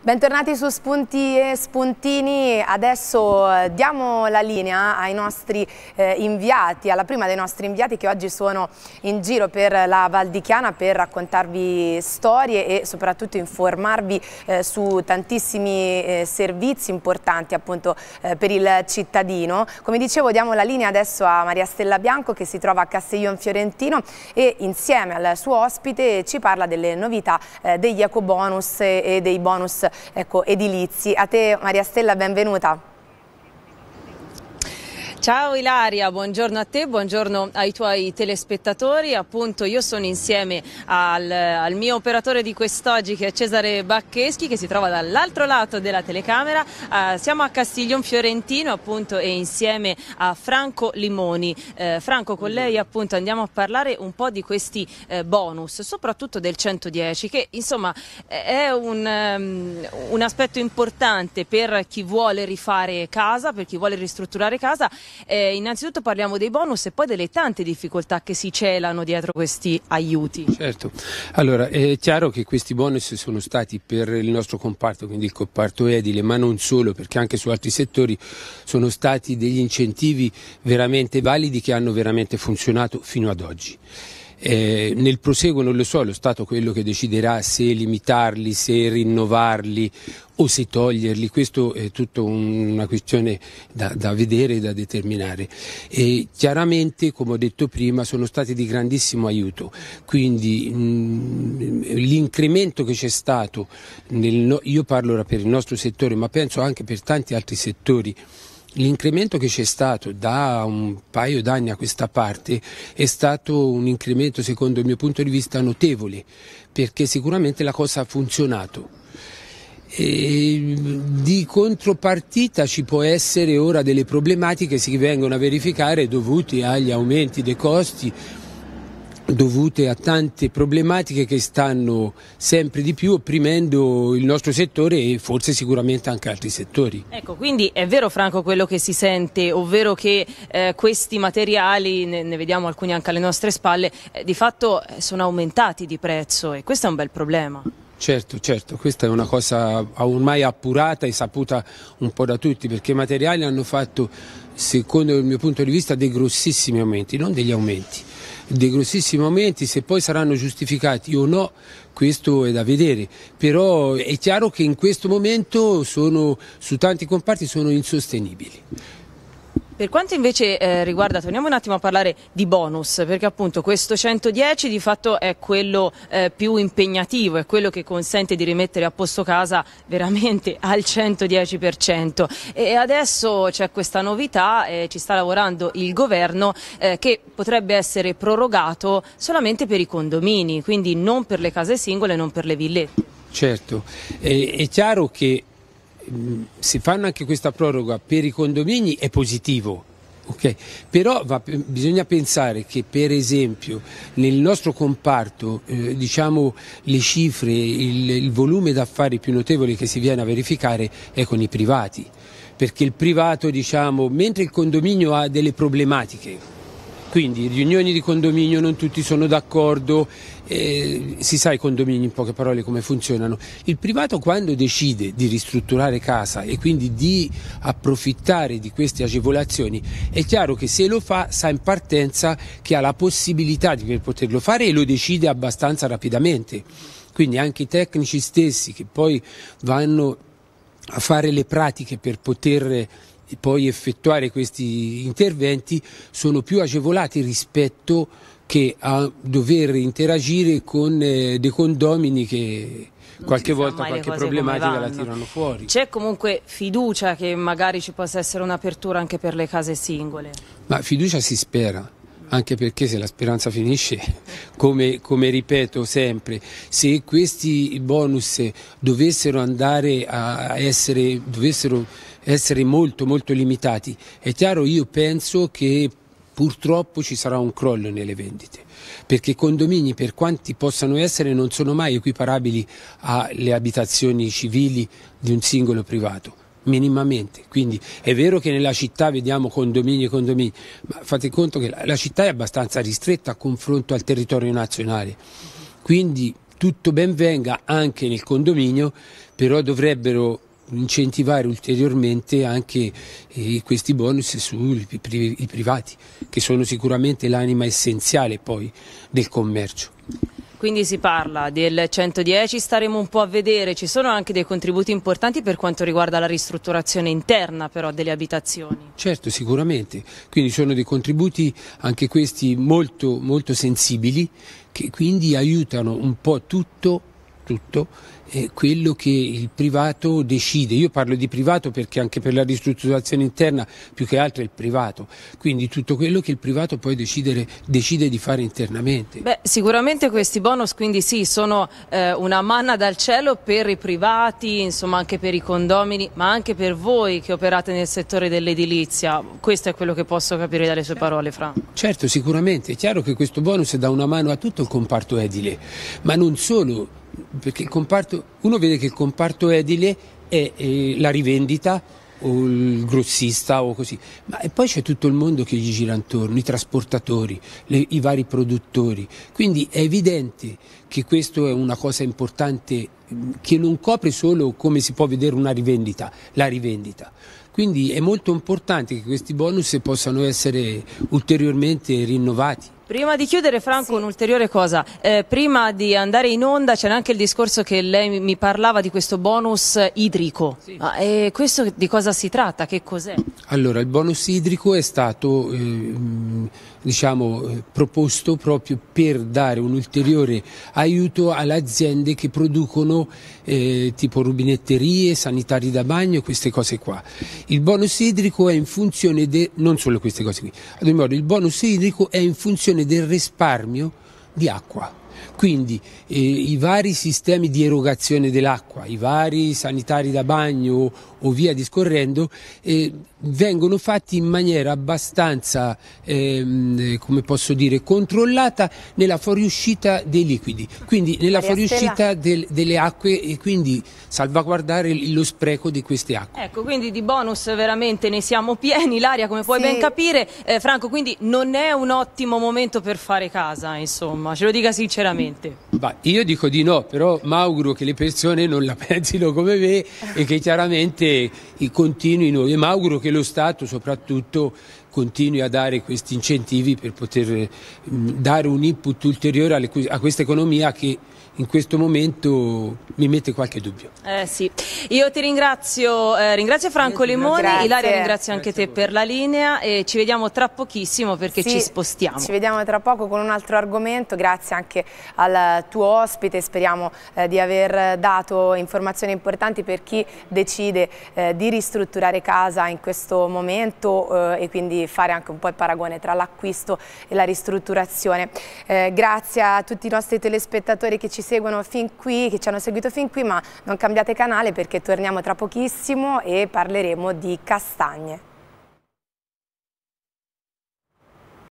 Bentornati su Spunti e Spuntini, adesso eh, diamo la linea ai nostri eh, inviati, alla prima dei nostri inviati che oggi sono in giro per la Val di Chiana per raccontarvi storie e soprattutto informarvi eh, su tantissimi eh, servizi importanti appunto eh, per il cittadino. Come dicevo diamo la linea adesso a Maria Stella Bianco che si trova a Castiglion Fiorentino e insieme al suo ospite ci parla delle novità eh, degli ecobonus e dei bonus ecco, edilizi. A te Maria Stella, benvenuta. Ciao Ilaria, buongiorno a te, buongiorno ai tuoi telespettatori. Appunto io sono insieme al, al mio operatore di quest'oggi che è Cesare Baccheschi che si trova dall'altro lato della telecamera. Eh, siamo a Castiglion Fiorentino appunto e insieme a Franco Limoni. Eh, Franco con lei appunto andiamo a parlare un po' di questi eh, bonus, soprattutto del 110 che insomma è un, um, un aspetto importante per chi vuole rifare casa, per chi vuole ristrutturare casa eh, innanzitutto parliamo dei bonus e poi delle tante difficoltà che si celano dietro questi aiuti. Certo, allora è chiaro che questi bonus sono stati per il nostro comparto, quindi il comparto edile, ma non solo, perché anche su altri settori sono stati degli incentivi veramente validi che hanno veramente funzionato fino ad oggi. Eh, nel proseguo non lo so, è lo Stato quello che deciderà se limitarli, se rinnovarli o se toglierli, questo è tutta una questione da, da vedere e da determinare. E chiaramente, come ho detto prima, sono stati di grandissimo aiuto, quindi mm, l'incremento che c'è stato, nel, io parlo ora per il nostro settore, ma penso anche per tanti altri settori, L'incremento che c'è stato da un paio d'anni a questa parte è stato un incremento secondo il mio punto di vista notevole perché sicuramente la cosa ha funzionato. E di contropartita ci può essere ora delle problematiche che si vengono a verificare dovute agli aumenti dei costi dovute a tante problematiche che stanno sempre di più opprimendo il nostro settore e forse sicuramente anche altri settori. Ecco, quindi è vero Franco quello che si sente, ovvero che eh, questi materiali, ne, ne, vediamo alcuni anche alle nostre spalle, eh, di fatto eh, sono aumentati di prezzo e questo è un bel problema. Certo, certo, questa è una cosa ormai appurata e saputa un po' da tutti perché i materiali hanno fatto, secondo il mio punto di vista, dei grossissimi aumenti, non degli aumenti dei grossissimi aumenti, se poi saranno giustificati o no, questo è da vedere, però è chiaro che in questo momento sono, su tanti comparti sono insostenibili. Per quanto invece eh, riguarda, torniamo un attimo a parlare di bonus, perché appunto questo 110 di fatto è quello eh, più impegnativo, è quello che consente di rimettere a posto casa veramente al 110%. E adesso c'è questa novità, eh, ci sta lavorando il governo, eh, che potrebbe essere prorogato solamente per i condomini, quindi non per le case singole, non per le villette. Certo, è chiaro che se fanno anche questa proroga per i condomini è positivo, Okay. Però va, bisogna pensare che per esempio nel nostro comparto eh, diciamo, le cifre, il, il volume d'affari più notevole che si viene a verificare è con i privati, perché il privato diciamo, mentre il condominio ha delle problematiche quindi riunioni di condominio, non tutti sono d'accordo, eh, si sa i condomini in poche parole come funzionano. Il privato quando decide di ristrutturare casa e quindi di approfittare di queste agevolazioni, è chiaro che se lo fa sa in partenza che ha la possibilità di poterlo fare e lo decide abbastanza rapidamente. Quindi anche i tecnici stessi che poi vanno a fare le pratiche per poter poi effettuare questi interventi sono più agevolati rispetto che a dover interagire con eh, dei condomini che qualche volta qualche problematica la tirano fuori. C'è comunque fiducia che magari ci possa essere un'apertura anche per le case singole? Ma fiducia si spera. Anche perché se la speranza finisce, come, come ripeto sempre, se questi bonus dovessero andare a essere, dovessero essere molto molto limitati. È chiaro, io penso che purtroppo ci sarà un crollo nelle vendite, perché i condomini, per quanti possano essere, non sono mai equiparabili alle abitazioni civili di un singolo privato minimamente, quindi è vero che nella città vediamo condomini e condomini, ma fate conto che la città è abbastanza ristretta a confronto al territorio nazionale, quindi tutto ben venga anche nel condominio, però dovrebbero incentivare ulteriormente anche eh, questi bonus sui privati, che sono sicuramente l'anima essenziale poi del commercio. Quindi si parla del 110, staremo un po' a vedere, ci sono anche dei contributi importanti per quanto riguarda la ristrutturazione interna però delle abitazioni. Certo, sicuramente, quindi sono dei contributi anche questi molto, molto sensibili che quindi aiutano un po' tutto, tutto eh, quello che il privato decide. Io parlo di privato perché anche per la ristrutturazione interna più che altro è il privato, quindi tutto quello che il privato poi decide di fare internamente. Beh, sicuramente questi bonus quindi sì, sono eh, una manna dal cielo per i privati, insomma anche per i condomini, ma anche per voi che operate nel settore dell'edilizia. Questo è quello che posso capire dalle sue parole, Fra. Certo, sicuramente. È chiaro che questo bonus dà una mano a tutto il comparto edile, ma non solo perché comparto, uno vede che il comparto edile è eh, la rivendita o il grossista o così, ma e poi c'è tutto il mondo che gli gira intorno, i trasportatori, le, i vari produttori, quindi è evidente che questa è una cosa importante mm, che non copre solo come si può vedere una rivendita, la rivendita. Quindi è molto importante che questi bonus possano essere ulteriormente rinnovati. Prima di chiudere, Franco, sì. un'ulteriore cosa. Eh, prima di andare in onda c'era anche il discorso che lei mi parlava di questo bonus idrico. Sì. Ma eh, questo di cosa si tratta? Che cos'è? Allora, il bonus idrico è stato... Eh, diciamo, proposto proprio per dare un ulteriore aiuto alle aziende che producono eh, tipo rubinetterie, sanitari da bagno, queste cose qua. Il bonus idrico è in funzione de, non solo queste cose qui, ad ogni modo il bonus idrico è in funzione del risparmio di acqua. Quindi eh, i vari sistemi di erogazione dell'acqua, i vari sanitari da bagno o, o via discorrendo, eh, vengono fatti in maniera abbastanza, ehm, come posso dire, controllata nella fuoriuscita dei liquidi, quindi nella Maria fuoriuscita del, delle acque e quindi salvaguardare lo spreco di queste acque. Ecco, quindi di bonus veramente ne siamo pieni, Laria come puoi sì. ben capire. Eh, Franco, quindi non è un ottimo momento per fare casa, insomma, ce lo dica sinceramente. Bah, io dico di no, però mi auguro che le persone non la pensino come me e che chiaramente continuino, e mi auguro che che lo Stato soprattutto continui a dare questi incentivi per poter eh, dare un input ulteriore a questa economia che in questo momento mi mette qualche dubbio. Eh sì. Io ti ringrazio, eh, ringrazio Franco Limoni, Ilaria ringrazio anche Grazie te per la linea e ci vediamo tra pochissimo perché sì, ci spostiamo. Ci vediamo tra poco con un altro argomento. Grazie anche al tuo ospite, speriamo eh, di aver dato informazioni importanti per chi decide eh, di ristrutturare casa in questo momento questo momento eh, e quindi fare anche un po' il paragone tra l'acquisto e la ristrutturazione. Eh, grazie a tutti i nostri telespettatori che ci seguono fin qui, che ci hanno seguito fin qui, ma non cambiate canale perché torniamo tra pochissimo e parleremo di castagne.